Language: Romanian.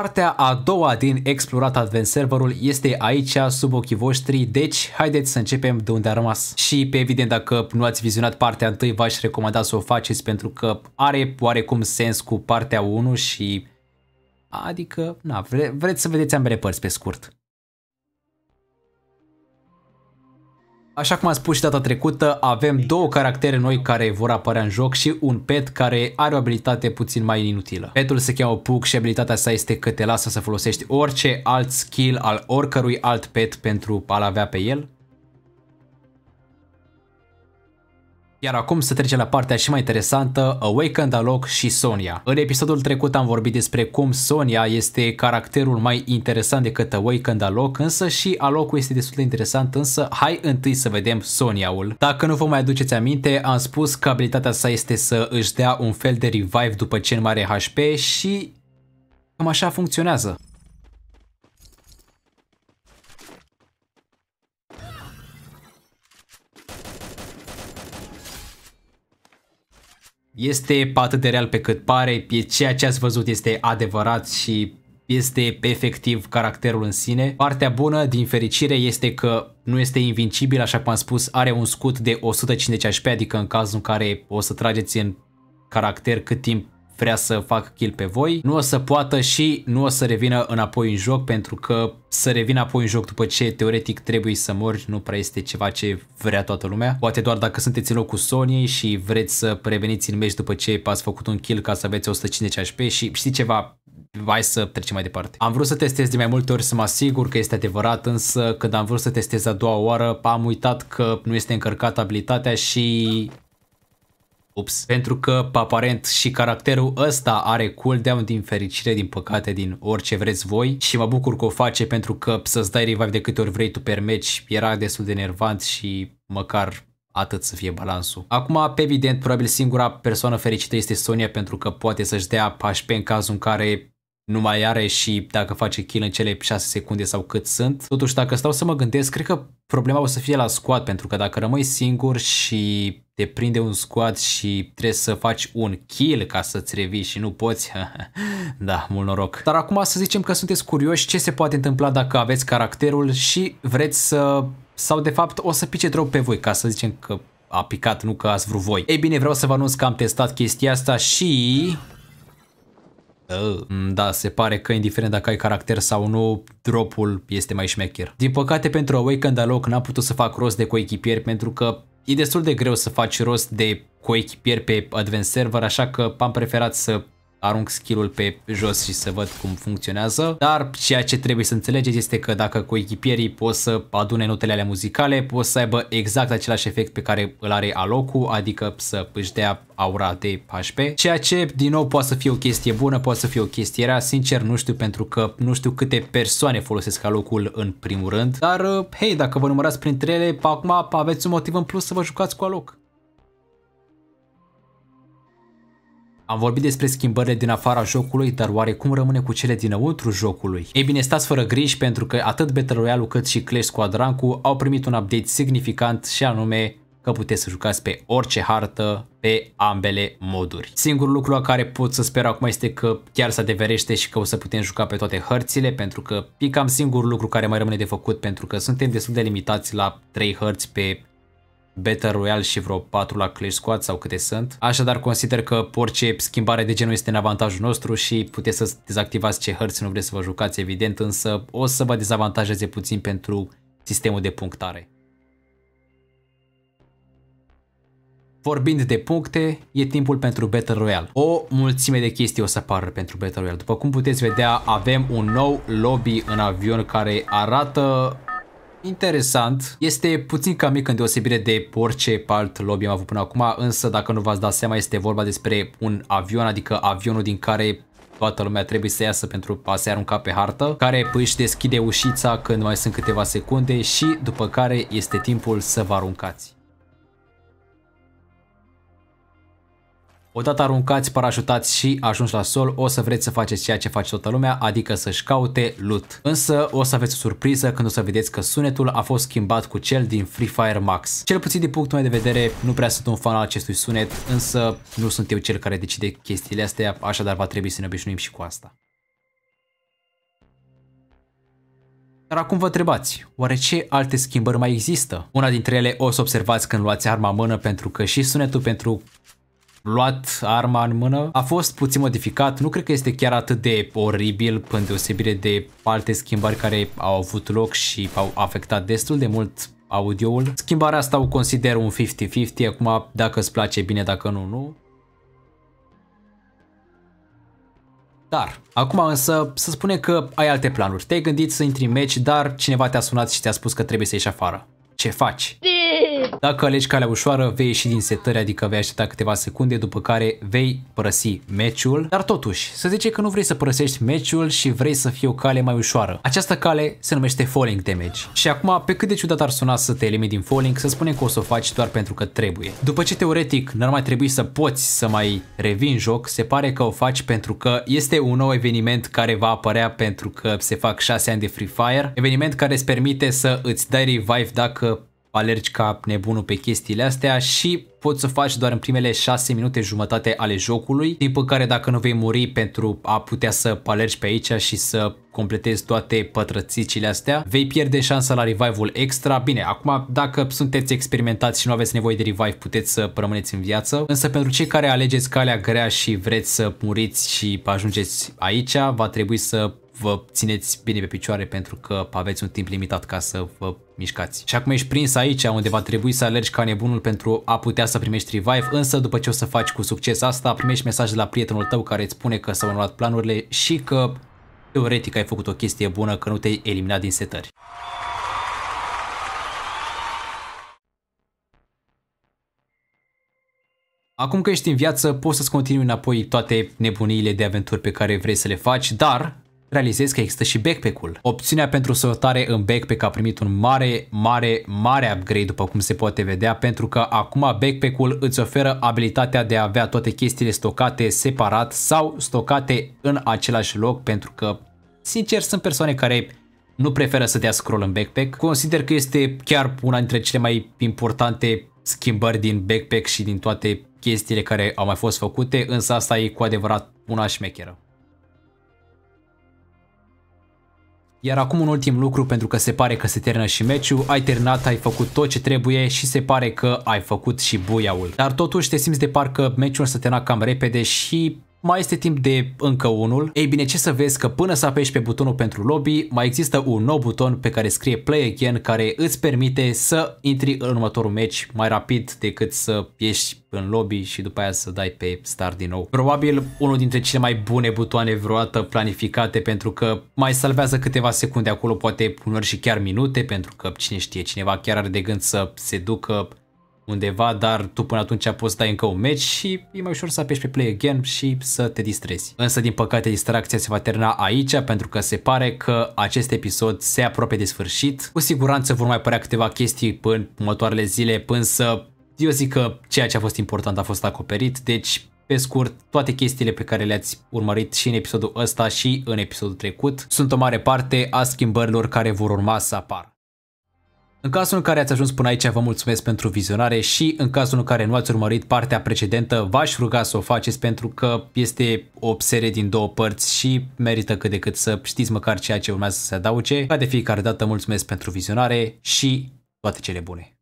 Partea a doua din explorat Advent Serverul este aici sub ochii voștri, deci haideți să începem de unde a rămas. Și pe evident dacă nu ați vizionat partea 1 v-aș recomanda să o faceți pentru că are oarecum sens cu partea 1 și... Adică, na, vre- vreți să vedeți ambele părți pe scurt. Așa cum am spus și data trecută, avem două caractere noi care vor apărea în joc și un pet care are o abilitate puțin mai inutilă. Petul se cheamă Puck și abilitatea sa este că te lasă să folosești orice alt skill al oricărui alt pet pentru a-l avea pe el. Iar acum să trecem la partea și mai interesantă, Awakened Alok și Sonia. În episodul trecut am vorbit despre cum Sonia este caracterul mai interesant decât Awakened Alok, însă și Alok este destul de interesant, însă hai întâi să vedem Sonia-ul. Dacă nu vă mai aduceți aminte, am spus că abilitatea sa este să își dea un fel de revive după ce în mare HP și cam așa funcționează. este atât de real pe cât pare, e ceea ce ați văzut este adevărat și este efectiv caracterul în sine. Partea bună, din fericire, este că nu este invincibil, așa cum am spus, are un scut de 150 HP, adică în cazul în care o să trageți în caracter cât timp vrea să facă kill pe voi, nu o să poată și nu o să revină înapoi în joc pentru că să revină apoi în joc după ce teoretic trebuie să mori nu prea este ceva ce vrea toată lumea. Poate doar dacă sunteți în locul Sony și vreți să preveniți în meci după ce ați făcut un kill ca să aveți 150 HP și știți ceva, hai să trecem mai departe. Am vrut să testez de mai multe ori să mă asigur că este adevărat, însă când am vrut să testez a doua oară, am uitat că nu este încărcată abilitatea și Ups. Pentru că, aparent, și caracterul ăsta are cooldown din fericire, din păcate, din orice vreți voi și mă bucur că o face pentru că să-ți dai revive de câte ori vrei tu per meci era destul de nervant și măcar atât să fie balansul. Acum, pe evident, probabil singura persoană fericită este Sonia pentru că poate să-și dea HP în cazul în care nu mai are și dacă face kill în cele 6 secunde sau cât sunt. Totuși, dacă stau să mă gândesc, cred că problema o să fie la squad, pentru că dacă rămâi singur și te prinde un squad și trebuie să faci un kill ca să-ți revii și nu poți, da, mult noroc. Dar acum să zicem că sunteți curioși ce se poate întâmpla dacă aveți caracterul și vreți să... sau de fapt o să pice drop pe voi, ca să zicem că a picat, nu că ați vrut voi. Ei bine, vreau să vă anunț că am testat chestia asta și Oh. Mm, da, se pare că indiferent dacă ai caracter sau nu, dropul este mai șmecher. Din păcate pentru Awakened Aloc n-am putut să fac rost de coechipieri pentru că e destul de greu să faci rost de coechipieri pe Advanced Server, așa că am preferat să arunc skill-ul pe jos și să văd cum funcționează, dar ceea ce trebuie să înțelegeți este că dacă cu echipierii poți să adune notele ale muzicale, poți să aibă exact același efect pe care îl are alocul, adică să își dea aura de HP, ceea ce din nou poate să fie o chestie bună, poate să fie o chestie rea, sincer nu știu pentru că nu știu câte persoane folosesc Alocul în primul rând, dar eh, hei, dacă vă numărați printre ele, acum aveți un motiv în plus să vă jucați cu Aloc. Am vorbit despre schimbările din afara jocului, dar oare cum rămâne cu cele dinăuntru jocului? Ei bine, stați fără griji pentru că atât Battle Royale cât și Clash Squad Rank-ul au primit un update significant și anume că puteți să jucați pe orice hartă, pe ambele moduri. Singurul lucru la care pot să sper acum este că chiar se adeverește și că o să putem juca pe toate hărțile, pentru că e cam singurul lucru care mai rămâne de făcut, pentru că suntem destul de limitați la 3 hărți pe Battle Royale și vreo 4 la Clash Squad sau câte sunt. Așadar consider că orice schimbare de genul este în avantajul nostru și puteți să dezactivați ce hărți nu vreți să vă jucați evident, însă o să vă dezavantajeze puțin pentru sistemul de punctare. Vorbind de puncte, e timpul pentru Battle Royale. O mulțime de chestii o să apară pentru Battle Royale. După cum puteți vedea, avem un nou lobby în avion care arată interesant. Este puțin cam mic în deosebire de orice alt lobby am avut până acum, însă dacă nu v-ați dat seama este vorba despre un avion, adică avionul din care toată lumea trebuie să iasă pentru a se arunca pe hartă, care își deschide ușița când mai sunt câteva secunde și după care este timpul să vă aruncați. Odată aruncați, parașutați și ajunși la sol, o să vreți să faceți ceea ce face toată lumea, adică să-și caute loot. Însă o să aveți o surpriză când o să vedeți că sunetul a fost schimbat cu cel din Free Fire Max. Cel puțin din punctul meu de vedere, nu prea sunt un fan al acestui sunet, însă nu sunt eu cel care decide chestiile astea, așadar va trebui să ne obișnuim și cu asta. Dar acum vă întrebați, oare ce alte schimbări mai există? Una dintre ele o să observați când luați arma în mână pentru că și sunetul pentru luat arma în mână. A fost puțin modificat, nu cred că este chiar atât de oribil, până deosebire de alte schimbări care au avut loc și au afectat destul de mult audioul. Schimbarea asta o consider un 50-50, acum dacă îți place bine, dacă nu, nu. Dar, acum însă, să spune că ai alte planuri. Te-ai gândit să intri în meci, dar cineva te-a sunat și te-a spus că trebuie să ieși afară. Ce faci? Dacă alegi calea ușoară, vei ieși din setări, adică vei aștepta câteva secunde, după care vei părăsi meciul. Dar totuși, să zice că nu vrei să părăsești meciul și vrei să fie o cale mai ușoară. Această cale se numește falling damage. Și acum, pe cât de ciudat ar suna să te elimini din falling, să spunem că o să o faci doar pentru că trebuie. După ce teoretic n-ar mai trebui să poți să mai revii în joc, se pare că o faci pentru că este un nou eveniment care va apărea pentru că se fac 6 ani de Free Fire, eveniment care îți permite să îți dai revive dacă alergi ca nebunul pe chestiile astea și poți să faci doar în primele 6 minute jumătate ale jocului, după care dacă nu vei muri pentru a putea să alergi pe aici și să completezi toate pătrățicile astea, vei pierde șansa la revival extra. Bine, acum dacă sunteți experimentați și nu aveți nevoie de revive, puteți să rămâneți în viață, însă pentru cei care alegeți calea grea și vreți să muriți și ajungeți aici, va trebui să vă țineți bine pe picioare pentru că aveți un timp limitat ca să vă mișcați. Și acum ești prins aici unde va trebui să alergi ca nebunul pentru a putea să primești revive, însă după ce o să faci cu succes asta, primești mesaj de la prietenul tău care îți spune că s-au anulat planurile și că teoretic ai făcut o chestie bună că nu te-ai eliminat din setări. Acum că ești în viață, poți să-ți continui înapoi toate nebuniile de aventuri pe care vrei să le faci, dar realizez că există și backpack-ul. Opțiunea pentru sortare în backpack a primit un mare, mare, mare upgrade după cum se poate vedea pentru că acum backpack-ul îți oferă abilitatea de a avea toate chestiile stocate separat sau stocate în același loc pentru că, sincer, sunt persoane care nu preferă să dea scroll în backpack. Consider că este chiar una dintre cele mai importante schimbări din backpack și din toate chestiile care au mai fost făcute, însă asta e cu adevărat una șmecheră. Iar acum un ultim lucru pentru că se pare că se termină și meciul, ai terminat, ai făcut tot ce trebuie și se pare că ai făcut și buiaul. Dar totuși te simți de parcă meciul s-a terminat cam repede și mai este timp de încă unul. Ei bine, ce să vezi că până să apeși pe butonul pentru lobby, mai există un nou buton pe care scrie Play Again, care îți permite să intri în următorul meci mai rapid decât să ieși în lobby și după aia să dai pe start din nou. Probabil unul dintre cele mai bune butoane vreodată planificate pentru că mai salvează câteva secunde acolo, poate uneori și chiar minute, pentru că cine știe, cineva chiar are de gând să se ducă undeva, dar tu până atunci poți să dai încă un match și e mai ușor să apeși pe play again și să te distrezi. Însă, din păcate, distracția se va termina aici pentru că se pare că acest episod se apropie de sfârșit. Cu siguranță vor mai părea câteva chestii până următoarele zile, însă eu zic că ceea ce a fost important a fost acoperit, deci pe scurt, toate chestiile pe care le-ați urmărit și în episodul ăsta și în episodul trecut sunt o mare parte a schimbărilor care vor urma să apară. În cazul în care ați ajuns până aici, vă mulțumesc pentru vizionare și în cazul în care nu ați urmărit partea precedentă, v-aș ruga să o faceți pentru că este o serie din două părți și merită cât de cât să știți măcar ceea ce urmează să se adauge. Ca de fiecare dată, mulțumesc pentru vizionare și toate cele bune!